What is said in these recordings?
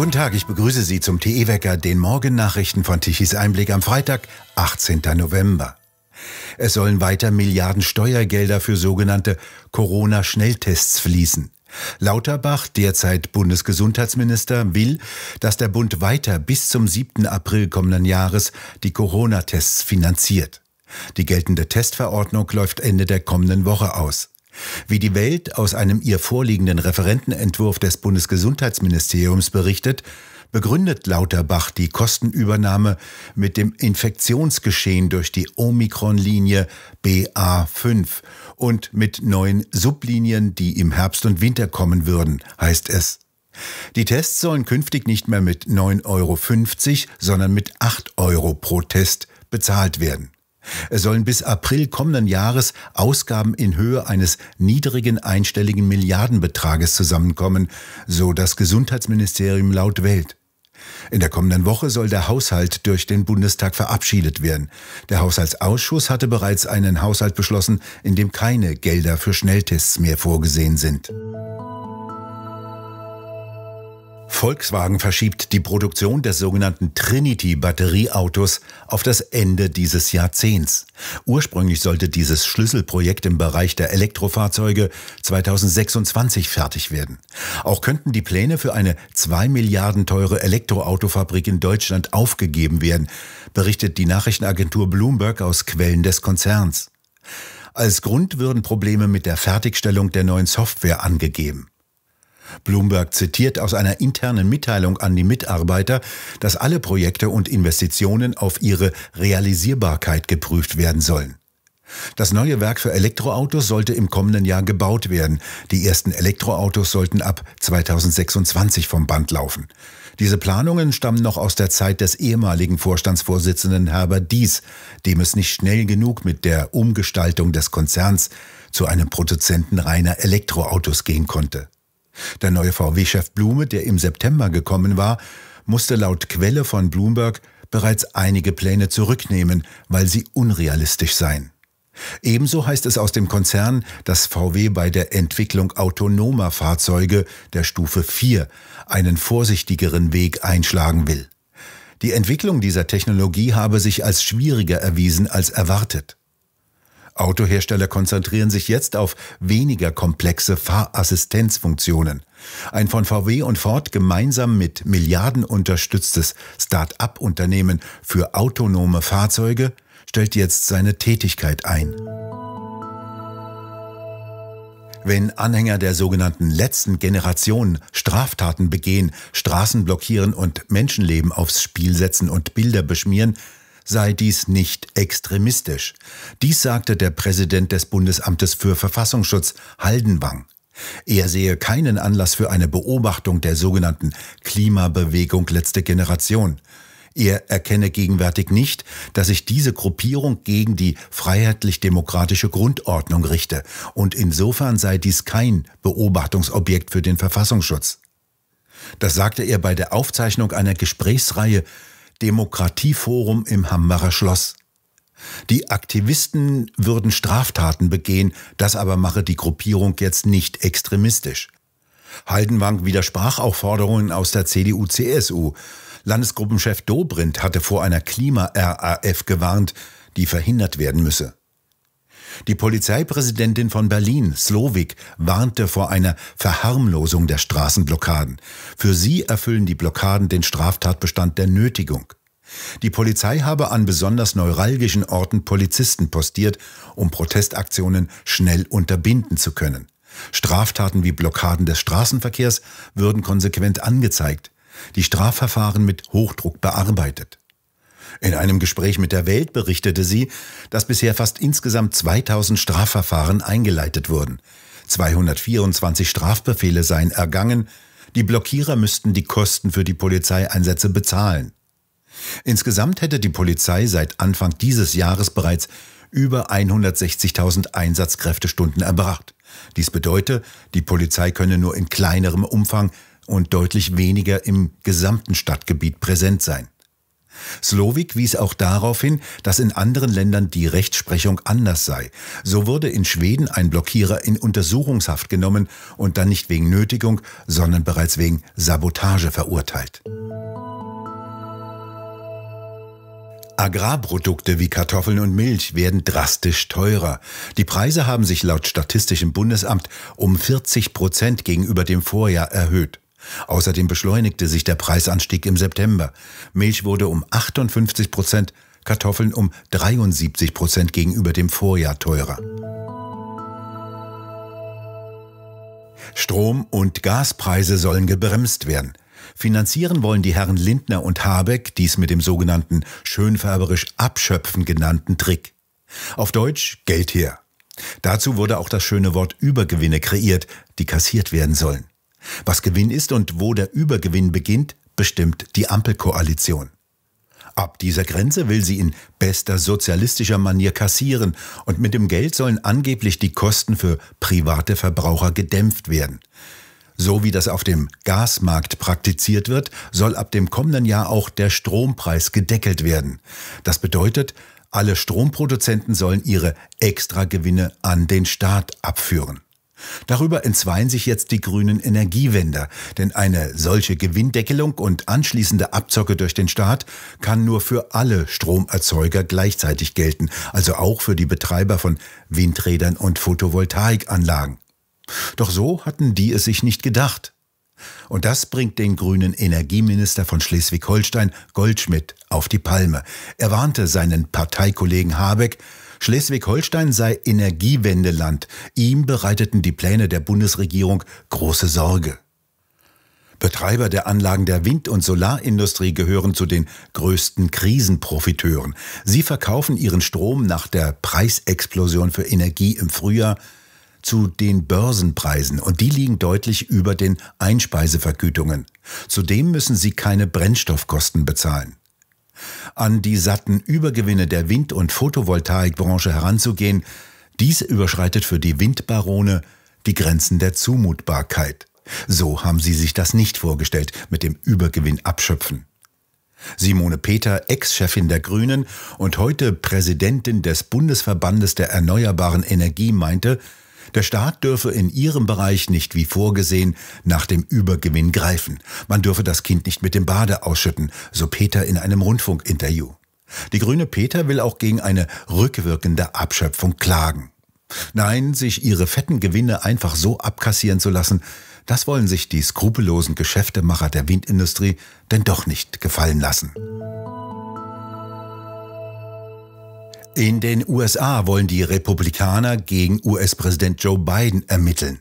Guten Tag, ich begrüße Sie zum TE-Wecker, den Morgennachrichten von Tichys Einblick am Freitag, 18. November. Es sollen weiter Milliarden Steuergelder für sogenannte Corona-Schnelltests fließen. Lauterbach, derzeit Bundesgesundheitsminister, will, dass der Bund weiter bis zum 7. April kommenden Jahres die Corona-Tests finanziert. Die geltende Testverordnung läuft Ende der kommenden Woche aus. Wie die Welt aus einem ihr vorliegenden Referentenentwurf des Bundesgesundheitsministeriums berichtet, begründet Lauterbach die Kostenübernahme mit dem Infektionsgeschehen durch die Omikron-Linie BA5 und mit neuen Sublinien, die im Herbst und Winter kommen würden, heißt es. Die Tests sollen künftig nicht mehr mit 9,50 Euro, sondern mit 8 Euro pro Test bezahlt werden. Es sollen bis April kommenden Jahres Ausgaben in Höhe eines niedrigen einstelligen Milliardenbetrages zusammenkommen, so das Gesundheitsministerium laut Welt. In der kommenden Woche soll der Haushalt durch den Bundestag verabschiedet werden. Der Haushaltsausschuss hatte bereits einen Haushalt beschlossen, in dem keine Gelder für Schnelltests mehr vorgesehen sind. Volkswagen verschiebt die Produktion des sogenannten Trinity-Batterieautos auf das Ende dieses Jahrzehnts. Ursprünglich sollte dieses Schlüsselprojekt im Bereich der Elektrofahrzeuge 2026 fertig werden. Auch könnten die Pläne für eine 2 Milliarden teure Elektroautofabrik in Deutschland aufgegeben werden, berichtet die Nachrichtenagentur Bloomberg aus Quellen des Konzerns. Als Grund würden Probleme mit der Fertigstellung der neuen Software angegeben. Bloomberg zitiert aus einer internen Mitteilung an die Mitarbeiter, dass alle Projekte und Investitionen auf ihre Realisierbarkeit geprüft werden sollen. Das neue Werk für Elektroautos sollte im kommenden Jahr gebaut werden. Die ersten Elektroautos sollten ab 2026 vom Band laufen. Diese Planungen stammen noch aus der Zeit des ehemaligen Vorstandsvorsitzenden Herbert Dies, dem es nicht schnell genug mit der Umgestaltung des Konzerns zu einem Produzenten reiner Elektroautos gehen konnte. Der neue VW-Chef Blume, der im September gekommen war, musste laut Quelle von Bloomberg bereits einige Pläne zurücknehmen, weil sie unrealistisch seien. Ebenso heißt es aus dem Konzern, dass VW bei der Entwicklung autonomer Fahrzeuge der Stufe 4 einen vorsichtigeren Weg einschlagen will. Die Entwicklung dieser Technologie habe sich als schwieriger erwiesen als erwartet. Autohersteller konzentrieren sich jetzt auf weniger komplexe Fahrassistenzfunktionen. Ein von VW und Ford gemeinsam mit Milliarden unterstütztes Start-up-Unternehmen für autonome Fahrzeuge stellt jetzt seine Tätigkeit ein. Wenn Anhänger der sogenannten letzten Generation Straftaten begehen, Straßen blockieren und Menschenleben aufs Spiel setzen und Bilder beschmieren, sei dies nicht extremistisch. Dies sagte der Präsident des Bundesamtes für Verfassungsschutz, Haldenwang. Er sehe keinen Anlass für eine Beobachtung der sogenannten Klimabewegung letzte Generation. Er erkenne gegenwärtig nicht, dass sich diese Gruppierung gegen die freiheitlich-demokratische Grundordnung richte, und insofern sei dies kein Beobachtungsobjekt für den Verfassungsschutz. Das sagte er bei der Aufzeichnung einer Gesprächsreihe Demokratieforum im Hambacher Schloss. Die Aktivisten würden Straftaten begehen, das aber mache die Gruppierung jetzt nicht extremistisch. Haldenwang widersprach auch Forderungen aus der CDU-CSU. Landesgruppenchef Dobrindt hatte vor einer Klima-RAF gewarnt, die verhindert werden müsse. Die Polizeipräsidentin von Berlin, Slowik, warnte vor einer Verharmlosung der Straßenblockaden. Für sie erfüllen die Blockaden den Straftatbestand der Nötigung. Die Polizei habe an besonders neuralgischen Orten Polizisten postiert, um Protestaktionen schnell unterbinden zu können. Straftaten wie Blockaden des Straßenverkehrs würden konsequent angezeigt, die Strafverfahren mit Hochdruck bearbeitet. In einem Gespräch mit der Welt berichtete sie, dass bisher fast insgesamt 2000 Strafverfahren eingeleitet wurden. 224 Strafbefehle seien ergangen, die Blockierer müssten die Kosten für die Polizeieinsätze bezahlen. Insgesamt hätte die Polizei seit Anfang dieses Jahres bereits über 160.000 Einsatzkräftestunden erbracht. Dies bedeutet, die Polizei könne nur in kleinerem Umfang und deutlich weniger im gesamten Stadtgebiet präsent sein. Slowik wies auch darauf hin, dass in anderen Ländern die Rechtsprechung anders sei. So wurde in Schweden ein Blockierer in Untersuchungshaft genommen und dann nicht wegen Nötigung, sondern bereits wegen Sabotage verurteilt. Agrarprodukte wie Kartoffeln und Milch werden drastisch teurer. Die Preise haben sich laut Statistischem Bundesamt um 40 Prozent gegenüber dem Vorjahr erhöht. Außerdem beschleunigte sich der Preisanstieg im September. Milch wurde um 58 Prozent, Kartoffeln um 73 Prozent gegenüber dem Vorjahr teurer. Strom- und Gaspreise sollen gebremst werden. Finanzieren wollen die Herren Lindner und Habeck dies mit dem sogenannten schönfärberisch abschöpfen genannten Trick. Auf Deutsch Geld her. Dazu wurde auch das schöne Wort Übergewinne kreiert, die kassiert werden sollen. Was Gewinn ist und wo der Übergewinn beginnt, bestimmt die Ampelkoalition. Ab dieser Grenze will sie in bester sozialistischer Manier kassieren und mit dem Geld sollen angeblich die Kosten für private Verbraucher gedämpft werden. So wie das auf dem Gasmarkt praktiziert wird, soll ab dem kommenden Jahr auch der Strompreis gedeckelt werden. Das bedeutet, alle Stromproduzenten sollen ihre Extragewinne an den Staat abführen. Darüber entzweien sich jetzt die grünen Energiewender, denn eine solche Gewinndeckelung und anschließende Abzocke durch den Staat kann nur für alle Stromerzeuger gleichzeitig gelten, also auch für die Betreiber von Windrädern und Photovoltaikanlagen. Doch so hatten die es sich nicht gedacht. Und das bringt den grünen Energieminister von Schleswig-Holstein Goldschmidt auf die Palme. Er warnte seinen Parteikollegen Habeck, Schleswig-Holstein sei Energiewendeland. Ihm bereiteten die Pläne der Bundesregierung große Sorge. Betreiber der Anlagen der Wind- und Solarindustrie gehören zu den größten Krisenprofiteuren. Sie verkaufen ihren Strom nach der Preisexplosion für Energie im Frühjahr zu den Börsenpreisen und die liegen deutlich über den Einspeisevergütungen. Zudem müssen sie keine Brennstoffkosten bezahlen an die satten Übergewinne der Wind- und Photovoltaikbranche heranzugehen, dies überschreitet für die Windbarone die Grenzen der Zumutbarkeit. So haben sie sich das nicht vorgestellt mit dem Übergewinn abschöpfen. Simone Peter, Ex-Chefin der Grünen und heute Präsidentin des Bundesverbandes der Erneuerbaren Energie, meinte, der Staat dürfe in ihrem Bereich nicht wie vorgesehen nach dem Übergewinn greifen. Man dürfe das Kind nicht mit dem Bade ausschütten, so Peter in einem Rundfunkinterview. Die grüne Peter will auch gegen eine rückwirkende Abschöpfung klagen. Nein, sich ihre fetten Gewinne einfach so abkassieren zu lassen, das wollen sich die skrupellosen Geschäftemacher der Windindustrie denn doch nicht gefallen lassen. In den USA wollen die Republikaner gegen US-Präsident Joe Biden ermitteln.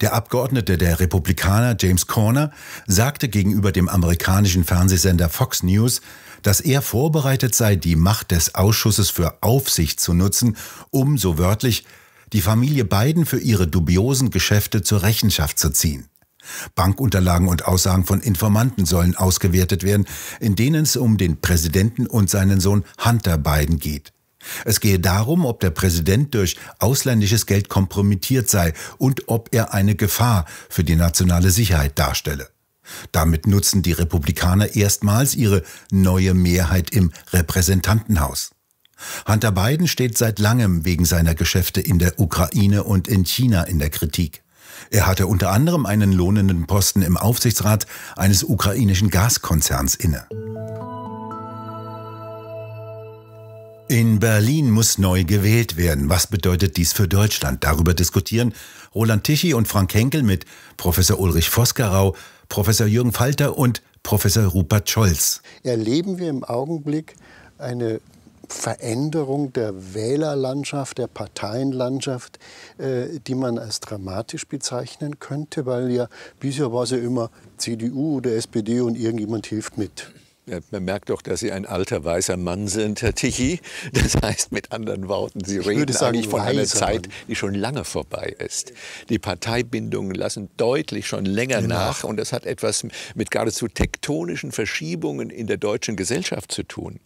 Der Abgeordnete der Republikaner James Corner sagte gegenüber dem amerikanischen Fernsehsender Fox News, dass er vorbereitet sei, die Macht des Ausschusses für Aufsicht zu nutzen, um, so wörtlich, die Familie Biden für ihre dubiosen Geschäfte zur Rechenschaft zu ziehen. Bankunterlagen und Aussagen von Informanten sollen ausgewertet werden, in denen es um den Präsidenten und seinen Sohn Hunter Biden geht. Es gehe darum, ob der Präsident durch ausländisches Geld kompromittiert sei und ob er eine Gefahr für die nationale Sicherheit darstelle. Damit nutzen die Republikaner erstmals ihre neue Mehrheit im Repräsentantenhaus. Hunter Biden steht seit langem wegen seiner Geschäfte in der Ukraine und in China in der Kritik. Er hatte unter anderem einen lohnenden Posten im Aufsichtsrat eines ukrainischen Gaskonzerns inne. In Berlin muss neu gewählt werden. Was bedeutet dies für Deutschland? Darüber diskutieren Roland Tichy und Frank Henkel mit Professor Ulrich Voskerau, Professor Jürgen Falter und Professor Rupert Scholz. Erleben wir im Augenblick eine Veränderung der Wählerlandschaft, der Parteienlandschaft, äh, die man als dramatisch bezeichnen könnte, weil ja bisher war es ja immer CDU oder SPD und irgendjemand hilft mit. Man merkt doch, dass Sie ein alter weißer Mann sind, Herr Tichy. Das heißt mit anderen Worten, Sie reden sagen, eigentlich von einer Zeit, Mann. die schon lange vorbei ist. Die Parteibindungen lassen deutlich schon länger genau. nach und das hat etwas mit geradezu tektonischen Verschiebungen in der deutschen Gesellschaft zu tun.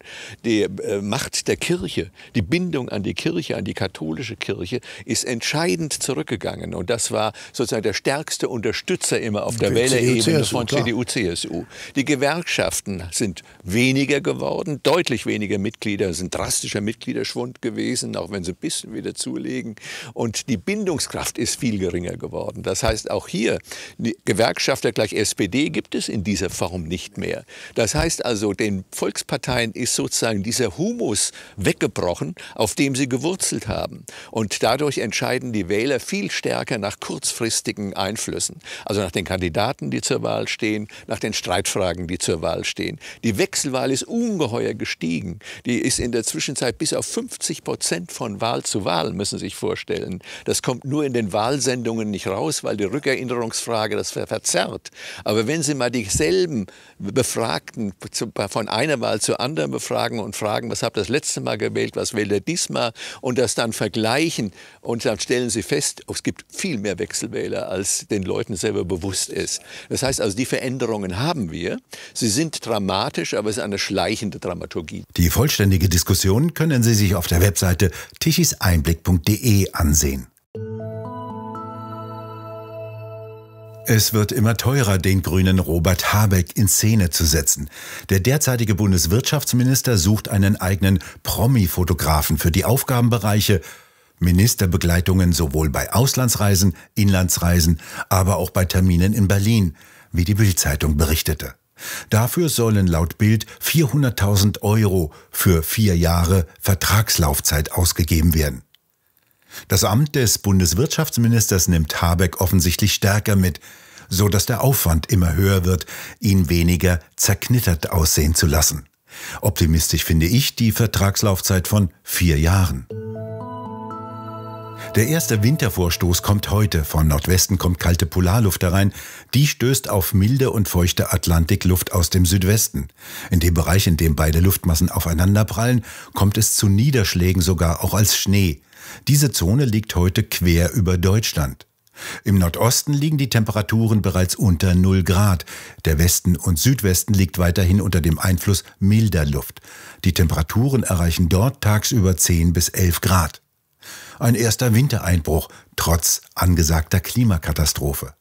Die äh, Macht der Kirche, die Bindung an die Kirche, an die katholische Kirche ist entscheidend zurückgegangen und das war sozusagen der stärkste Unterstützer immer auf der Wählerebene von CDU-CSU. Die Gewerkschaften sind sind weniger geworden, deutlich weniger Mitglieder, sind drastischer Mitgliederschwund gewesen, auch wenn sie ein bisschen wieder zulegen. Und die Bindungskraft ist viel geringer geworden. Das heißt, auch hier, Gewerkschafter gleich SPD gibt es in dieser Form nicht mehr. Das heißt also, den Volksparteien ist sozusagen dieser Humus weggebrochen, auf dem sie gewurzelt haben. Und dadurch entscheiden die Wähler viel stärker nach kurzfristigen Einflüssen. Also nach den Kandidaten, die zur Wahl stehen, nach den Streitfragen, die zur Wahl stehen. Die Wechselwahl ist ungeheuer gestiegen. Die ist in der Zwischenzeit bis auf 50 Prozent von Wahl zu Wahl, müssen Sie sich vorstellen. Das kommt nur in den Wahlsendungen nicht raus, weil die Rückerinnerungsfrage das verzerrt. Aber wenn Sie mal dieselben Befragten von einer Wahl zur anderen befragen und fragen, was habt ihr das letzte Mal gewählt, was wählt ihr diesmal und das dann vergleichen und dann stellen Sie fest, es gibt viel mehr Wechselwähler, als den Leuten selber bewusst ist. Das heißt also, die Veränderungen haben wir. Sie sind dramatisch dramatisch, aber es ist eine schleichende Dramaturgie. Die vollständige Diskussion können Sie sich auf der Webseite tichiseinblick.de ansehen. Es wird immer teurer, den Grünen Robert Habeck in Szene zu setzen. Der derzeitige Bundeswirtschaftsminister sucht einen eigenen Promi-Fotografen für die Aufgabenbereiche Ministerbegleitungen sowohl bei Auslandsreisen, Inlandsreisen, aber auch bei Terminen in Berlin, wie die Bild-Zeitung berichtete. Dafür sollen laut Bild 400.000 Euro für vier Jahre Vertragslaufzeit ausgegeben werden. Das Amt des Bundeswirtschaftsministers nimmt Habeck offensichtlich stärker mit, so dass der Aufwand immer höher wird, ihn weniger zerknittert aussehen zu lassen. Optimistisch finde ich die Vertragslaufzeit von vier Jahren. Der erste Wintervorstoß kommt heute. Von Nordwesten kommt kalte Polarluft herein. Die stößt auf milde und feuchte Atlantikluft aus dem Südwesten. In dem Bereich, in dem beide Luftmassen aufeinanderprallen, kommt es zu Niederschlägen sogar auch als Schnee. Diese Zone liegt heute quer über Deutschland. Im Nordosten liegen die Temperaturen bereits unter 0 Grad. Der Westen und Südwesten liegt weiterhin unter dem Einfluss milder Luft. Die Temperaturen erreichen dort tagsüber 10 bis 11 Grad. Ein erster Wintereinbruch trotz angesagter Klimakatastrophe.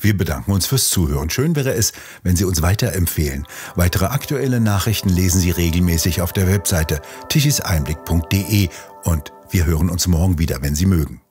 Wir bedanken uns fürs Zuhören. Schön wäre es, wenn Sie uns weiterempfehlen. Weitere aktuelle Nachrichten lesen Sie regelmäßig auf der Webseite tichiseinblick.de und wir hören uns morgen wieder, wenn Sie mögen.